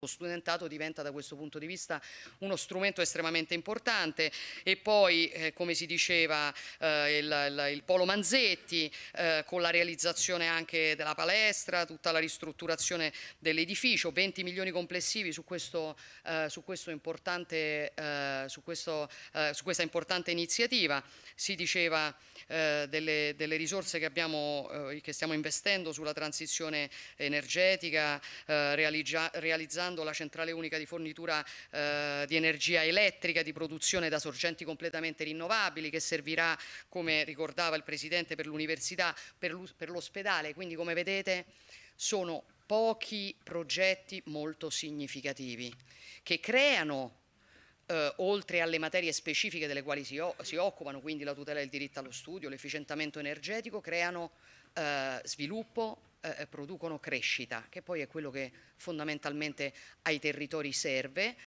Lo studentato diventa da questo punto di vista uno strumento estremamente importante e poi eh, come si diceva eh, il, il, il, Polo Manzetti eh, con la realizzazione anche della palestra, tutta la ristrutturazione dell'edificio, 20 milioni complessivi su, questo, eh, su, questo importante, eh, su, questo, eh, su questa importante iniziativa, si diceva delle, delle, risorse che, abbiamo, che, stiamo investendo sulla transizione energetica realizzando realizzando la centrale unica di fornitura eh, di energia elettrica di produzione da sorgenti completamente rinnovabili che servirà, come ricordava il Presidente, per l'università, per l'ospedale. Quindi come vedete sono pochi progetti molto significativi che creano eh, oltre alle materie specifiche delle quali si, si, occupano, quindi la tutela del diritto allo studio, l'efficientamento energetico, creano eh, sviluppo, eh, producono crescita, che poi è quello che fondamentalmente ai territori serve.